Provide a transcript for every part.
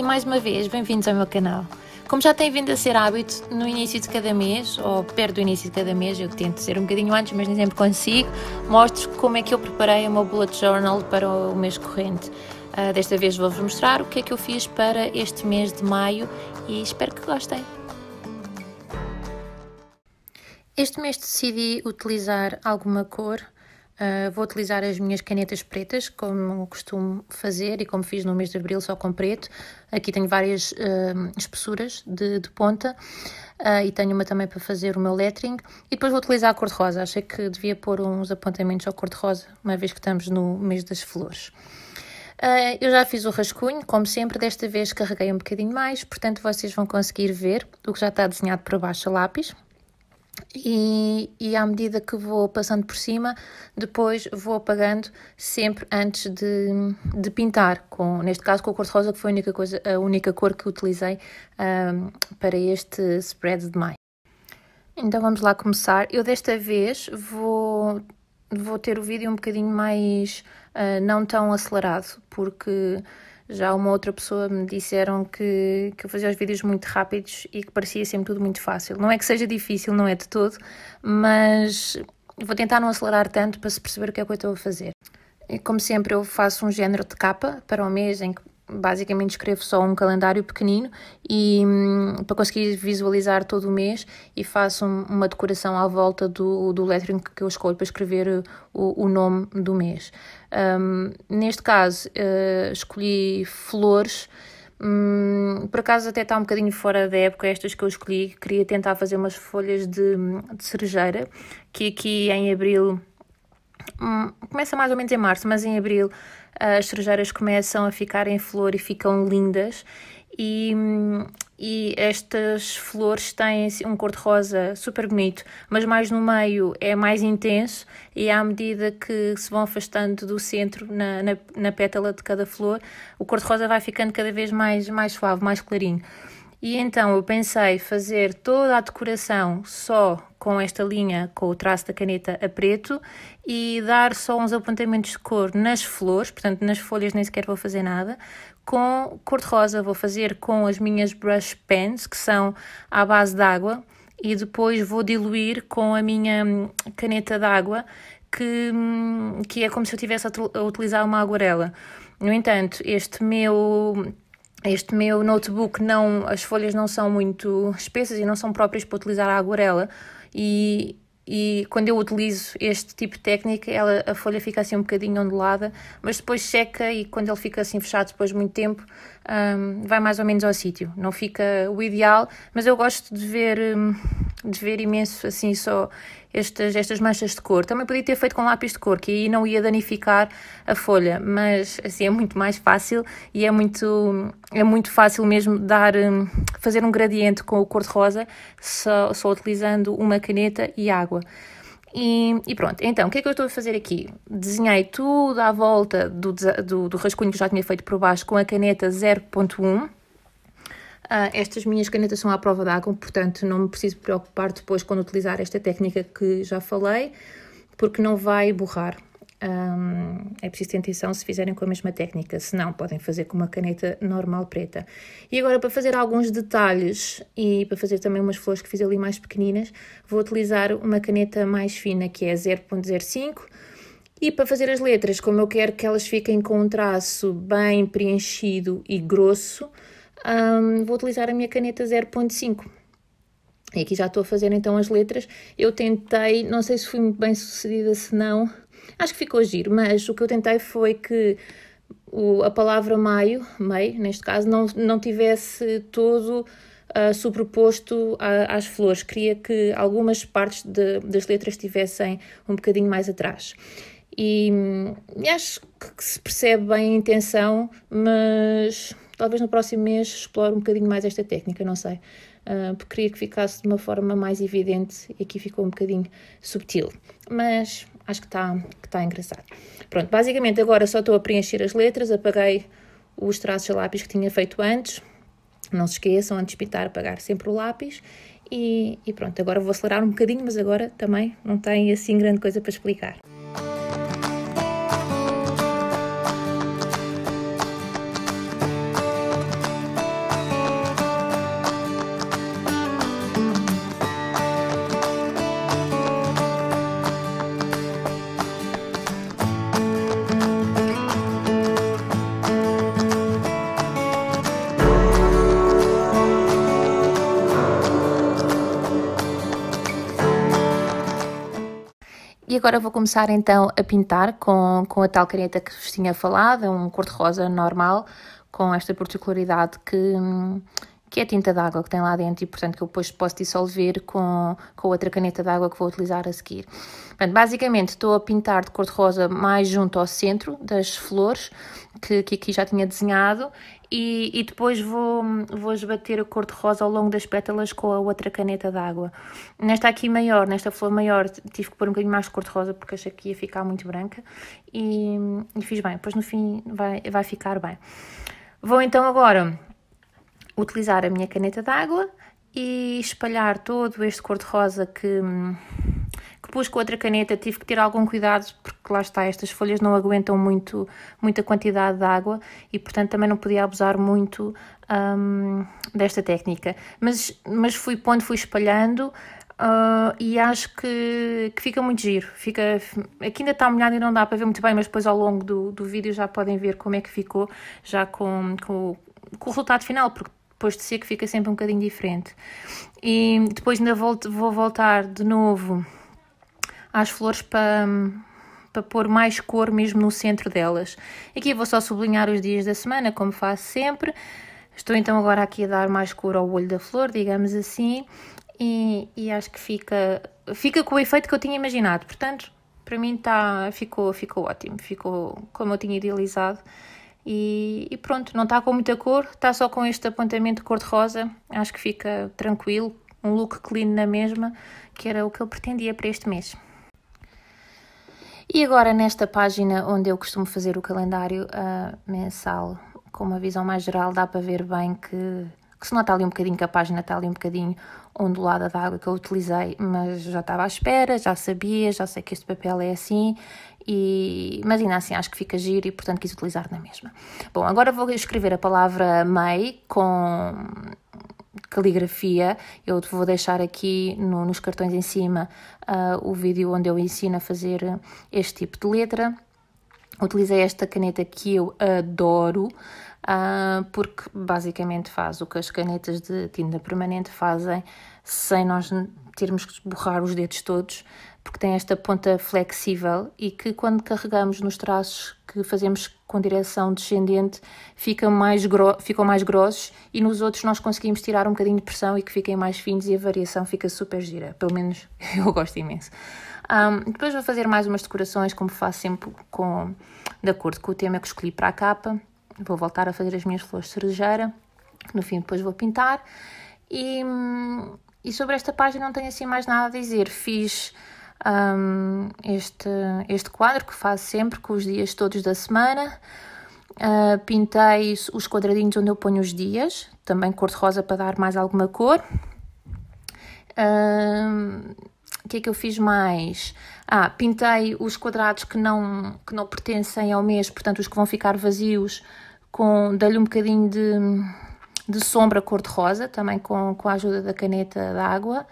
e mais uma vez, bem-vindos ao meu canal. Como já tem vindo a ser hábito, no início de cada mês, ou perto do início de cada mês, eu tento ser um bocadinho antes, mas nem sempre consigo, mostro como é que eu preparei o meu bullet journal para o mês corrente. Uh, desta vez vou-vos mostrar o que é que eu fiz para este mês de maio e espero que gostem. Este mês decidi utilizar alguma cor ah, vou utilizar as minhas canetas pretas, como costumo fazer e como fiz no mês de abril, só com preto. Aqui tenho várias uh, espessuras de, de ponta uh, e tenho uma também para fazer o meu lettering. E depois vou utilizar a cor-de-rosa. Achei que devia pôr uns apontamentos ao cor-de-rosa, uma vez que estamos no mês das flores. eu já fiz o rascunho, como sempre, desta vez carreguei um bocadinho mais, portanto vocês vão conseguir ver o que já está desenhado por baixo a lápis. E, e, à medida que vou passando por cima, depois vou apagando sempre antes de, de pintar, com, neste caso com a cor-de-rosa, que foi a única, coisa, a única cor que utilizei um, para este spread de maio. Então vamos lá começar. Eu desta vez vou, vou ter o vídeo um bocadinho mais uh, não tão acelerado, porque já uma outra pessoa me disseram que, que eu fazia os vídeos muito rápidos e que parecia sempre tudo muito fácil. Não é que seja difícil, não é de todo, mas vou tentar não acelerar tanto para se perceber o que é que eu estou a fazer. E como sempre, eu faço um género de capa para o mês em que basicamente escrevo só um calendário pequenino e hum, para conseguir visualizar todo o mês e faço uma decoração à volta do, do lettering que eu escolho para escrever uh, o, o nome do mês. Um, neste caso, uh, escolhi flores. Hum, por acaso até está um bocadinho fora da época estas que eu escolhi. Queria tentar fazer umas folhas de, de cerejeira, que aqui em abril... Hum, começa mais ou menos em março, mas em abril as cerejeiras começam a ficar em flor e ficam lindas. E, e estas flores têm assim, um cor-de-rosa super bonito, mas mais no meio é mais intenso e à medida que se vão afastando do centro na, na, na pétala de cada flor, o cor-de-rosa vai ficando cada vez mais, mais suave, mais clarinho. E então eu pensei fazer toda a decoração só com esta linha, com o traço da caneta a preto e dar só uns apontamentos de cor nas flores, portanto nas folhas nem sequer vou fazer nada, com cor de rosa, vou fazer com as minhas brush pens, que são à base de água, e depois vou diluir com a minha hum, caneta d'água, que, hum, que é como se eu estivesse a utilizar uma aguarela. No entanto, este meu hum, este meu notebook não as folhas não são muito espessas e não são próprias para utilizar a aguarela e e quando eu utilizo este tipo de técnica, ela, a folha fica assim um bocadinho ondulada, mas depois seca e quando ele fica assim fechado depois de muito tempo, um, vai mais ou menos ao sítio. Não fica o ideal, mas eu gosto de ver, hum, de ver imenso assim só estas, estas manchas de cor. Também podia ter feito com lápis de cor, que aí não ia danificar a folha, mas assim é muito mais fácil e é muito, é muito fácil mesmo dar, hum, fazer um gradiente com o cor-de-rosa só, só utilizando uma caneta e água. E, e, pronto, então, o que é que eu estou a fazer aqui? Desenhei tudo à volta do, do, do rascunho que já tinha feito por baixo com a caneta 0.1. Uh, ah, estas minhas canetas são à prova d'água, portanto não me preciso preocupar depois quando utilizar esta técnica que já falei, porque não vai borrar é preciso ter atenção se fizerem com a mesma técnica, se não, podem fazer com uma caneta normal preta. E agora, para fazer alguns detalhes e para fazer também umas flores que fiz ali mais pequeninas, vou utilizar uma caneta mais fina, que é 0.05. E para fazer as letras, como eu quero que elas fiquem com um traço bem preenchido e grosso, vou utilizar a minha caneta 0.5. E aqui já estou a fazer então as letras. Eu tentei, não sei se fui muito bem sucedida, se não, Acho que ficou giro, mas o que eu tentei foi que o, a palavra maio, May, neste caso, não, não tivesse todo uh, sobreposto a, às flores. Queria que algumas partes de, das letras estivessem um bocadinho mais atrás. E, e acho que se percebe bem a intenção, mas talvez no próximo mês explore um bocadinho mais esta técnica, não sei. Uh, queria que ficasse de uma forma mais evidente e aqui ficou um bocadinho subtil. Mas Acho que está que tá engraçado. Pronto, basicamente agora só estou a preencher as letras, apaguei os traços de lápis que tinha feito antes. Não se esqueçam, antes de pintar, apagar sempre o lápis. E, e pronto, agora vou acelerar um bocadinho, mas agora também não tem assim grande coisa para explicar. E agora vou começar então a pintar com, com a tal caneta que vos tinha falado, é um cor-de-rosa normal, com esta particularidade que hum, que é a tinta d'água que tem lá dentro e, portanto, que eu depois posso dissolver com, com outra caneta d'água que vou utilizar a seguir. Portanto, basicamente estou a pintar de cor-de-rosa mais junto ao centro das flores, que, que aqui já tinha desenhado, e, e, depois vou, vou esbater a cor de rosa ao longo das pétalas com a outra caneta d'água. Nesta aqui maior, nesta flor maior, tive que pôr um bocadinho mais de cor de rosa porque achei que ia ficar muito branca e, e fiz bem. Depois no fim vai, vai ficar bem. Vou então agora utilizar a minha caneta d'água e espalhar todo este cor-de-rosa que, que pus com outra caneta. Tive que ter algum cuidado porque lá está, estas folhas não aguentam muito, muita quantidade de água e portanto também não podia abusar muito um, desta técnica. Mas, mas fui pondo, fui espalhando. Uh, e acho que, que fica muito giro. Fica, aqui ainda está molhado e não dá para ver muito bem, mas depois ao longo do, do vídeo já podem ver como é que ficou já com, com, com o resultado final, porque depois de seco fica sempre um bocadinho diferente. E depois ainda volto, vou voltar de novo às flores para, para pôr mais cor mesmo no centro delas. Aqui vou só sublinhar os dias da semana, como faço sempre. Estou então agora aqui a dar mais cor ao olho da flor, digamos assim, e, e acho que fica, fica com o efeito que eu tinha imaginado. Portanto, para mim tá, ficou, ficou ótimo, ficou como eu tinha idealizado e, e, pronto, não está com muita cor, está só com este apontamento cor-de-rosa, acho que fica tranquilo, um look clean na mesma, que era o que eu pretendia para este mês. E agora nesta página onde eu costumo fazer o calendário uh, mensal, com uma visão mais geral, dá para ver bem que que se nota ali um bocadinho que a página está ali um bocadinho ondulada da água que eu utilizei, mas já estava à espera, já sabia, já sei que este papel é assim, e, mas ainda assim acho que fica giro e portanto quis utilizar na mesma. Bom, agora vou escrever a palavra MEI com caligrafia, eu vou deixar aqui no, nos cartões em cima uh, o vídeo onde eu ensino a fazer este tipo de letra. Utilizei esta caneta que eu adoro, uh, porque basicamente faz o que as canetas de tinta permanente fazem sem nós termos que borrar os dedos todos, porque tem esta ponta flexível e que quando carregamos nos traços que fazemos com direção descendente ficam mais, ficam mais grossos e nos outros nós conseguimos tirar um bocadinho de pressão e que fiquem mais finos e a variação fica super gira, pelo menos eu gosto imenso. Um, ah, depois vou fazer mais umas decorações como faço sempre com, de acordo com o tema que escolhi para a capa Vou voltar a fazer as minhas flores de cerejeira, no fim depois vou pintar. E, e sobre esta página não tenho assim mais nada a dizer. Fiz um, este, este quadro que faço sempre com os dias todos da semana. Uh, pintei os quadradinhos onde eu ponho os dias, também cor-de-rosa para dar mais alguma cor. Hum, o uh, que é que eu fiz mais? Ah, pintei os quadrados que não, que não pertencem ao mês, portanto os que vão ficar vazios com dei-lhe um bocadinho de, de sombra cor-de-rosa, também com, com a ajuda da caneta d'água.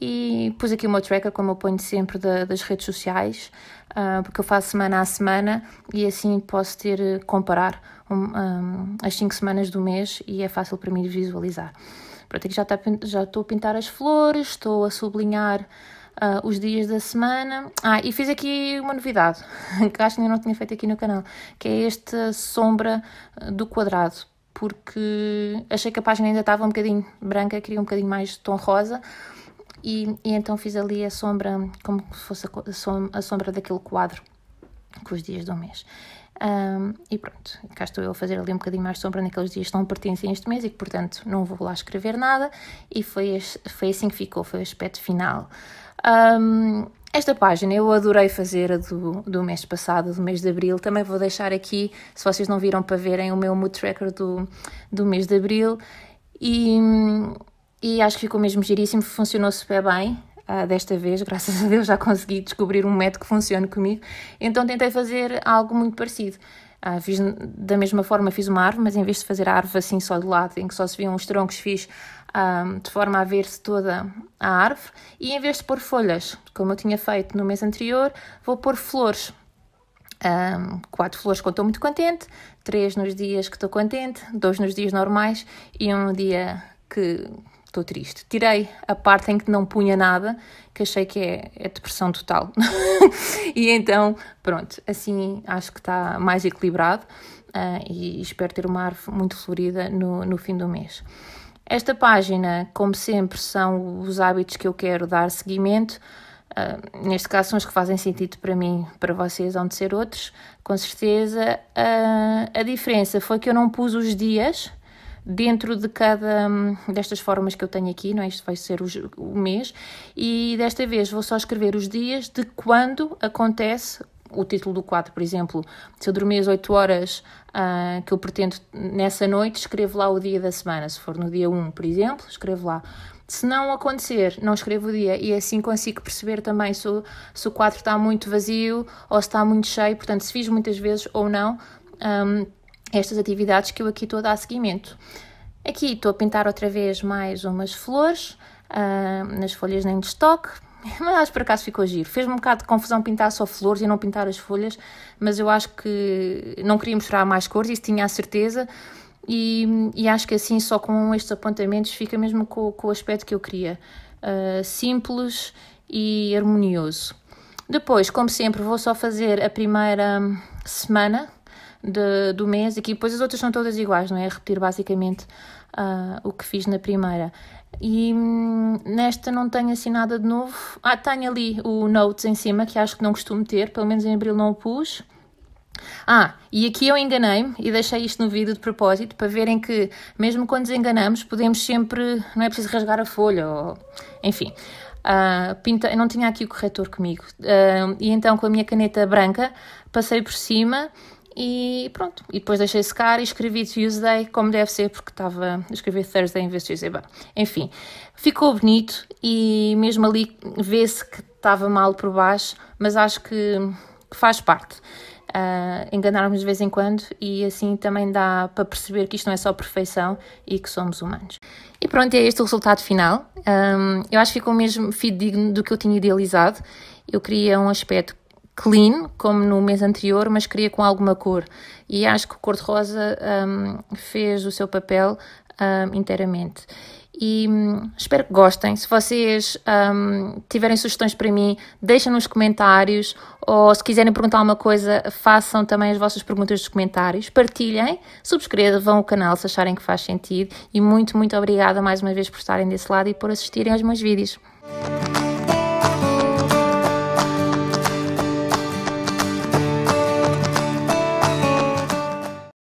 E pus aqui o meu tracker, como eu ponho sempre das redes sociais, uh, porque eu faço semana a semana e assim posso ter, eh, comparar um, um, ah, as 5 semanas do mês e é fácil para mim visualizar. Pronto, aqui já, está, já estou a pintar as flores, estou a sublinhar uh, os dias da semana. Ah, e fiz aqui uma novidade, que acho que ainda não tinha feito aqui no canal, que é esta sombra ah, do quadrado, porque achei que a página ainda estava um bocadinho branca, queria um bocadinho mais de tom rosa, e, e então fiz ali a sombra, como se fosse a, a sombra daquele quadro, com os dias do mês. Um, e pronto, cá estou eu a fazer ali um bocadinho mais sombra naqueles dias que não pertencem a este mês e que, portanto, não vou lá escrever nada. E foi, foi assim que ficou, foi o aspecto final. Um, esta página eu adorei fazer a do, do mês passado, do mês de abril. Também vou deixar aqui, se vocês não viram, para verem o meu mood tracker do, do mês de abril. E, e acho que ficou mesmo giríssimo, funcionou super bem. Uh, desta vez, graças a Deus, já consegui descobrir um método que funcione comigo, então tentei fazer algo muito parecido. Uh, fiz, da mesma forma, fiz uma árvore, mas em vez de fazer a árvore assim só do lado, em que só se viam os troncos, fiz uh, de forma a ver-se toda a árvore. E em vez de pôr folhas, como eu tinha feito no mês anterior, vou pôr flores. Um, quatro flores eu estou muito contente, três nos dias que estou contente, dois nos dias normais e um dia que estou triste. Tirei a parte em que não punha nada, que achei que é, é depressão total. e então, pronto, assim acho que está mais equilibrado uh, e espero ter uma árvore muito florida no, no fim do mês. Esta página, como sempre, são os hábitos que eu quero dar seguimento. Uh, neste caso, são os que fazem sentido para mim, para vocês, onde ser outros, com certeza. Uh, a diferença foi que eu não pus os dias, dentro de cada hum, destas formas que eu tenho aqui, não é? Isto vai ser o, o mês, e desta vez vou só escrever os dias de quando acontece o título do quadro, por exemplo, se eu dormir às 8 horas uh, que eu pretendo nessa noite, escrevo lá o dia da semana. Se for no dia 1, por exemplo, escrevo lá. Se não acontecer, não escrevo o dia e é assim consigo perceber também se o, se o quadro está muito vazio ou se está muito cheio. Portanto, se fiz muitas vezes ou não. Um, estas atividades que eu aqui estou a dar seguimento. Aqui estou a pintar outra vez mais umas flores, uh, nas folhas nem de estoque, mas acho que por acaso ficou giro. Fez-me um bocado de confusão pintar só flores e não pintar as folhas, mas eu acho que não queria mostrar mais cores, isso tinha a certeza, e, e acho que assim só com estes apontamentos fica mesmo com, com o aspecto que eu queria, uh, simples e harmonioso. Depois, como sempre, vou só fazer a primeira semana de, do mês, aqui depois as outras são todas iguais, não é? Repetir basicamente uh, o que fiz na primeira. E hum, nesta não tenho assim nada de novo. Ah, tenho ali o Notes em cima, que acho que não costumo ter, pelo menos em abril não o pus. Ah, e aqui eu enganei-me e deixei isto no vídeo de propósito para verem que, mesmo quando nos enganamos, podemos sempre. não é preciso rasgar a folha, ou, enfim. Uh, pinta, eu não tinha aqui o corretor comigo. Uh, e então, com a minha caneta branca, passei por cima e pronto, e depois deixei secar e escrevi Tuesday como deve ser, porque estava a escrever Thursday em vez de Tuesday. enfim, ficou bonito e mesmo ali vê-se que estava mal por baixo, mas acho que, que faz parte. Uh, ah, enganarmos de vez em quando e assim também dá para perceber que isto não é só perfeição e que somos humanos. E pronto, é este o resultado final. Um, ah, eu acho que ficou mesmo fidedigno do que eu tinha idealizado. Eu queria um aspecto clean, como no mês anterior, mas queria com alguma cor. E acho que o cor-de-rosa um, fez o seu papel um, inteiramente. E um, espero que gostem. Se vocês hum, tiverem sugestões para mim, deixem nos comentários. Ou se quiserem perguntar alguma coisa, façam também as vossas perguntas nos comentários. Partilhem, subscrevam o canal se acharem que faz sentido. E muito, muito obrigada mais uma vez por estarem desse lado e por assistirem aos meus vídeos.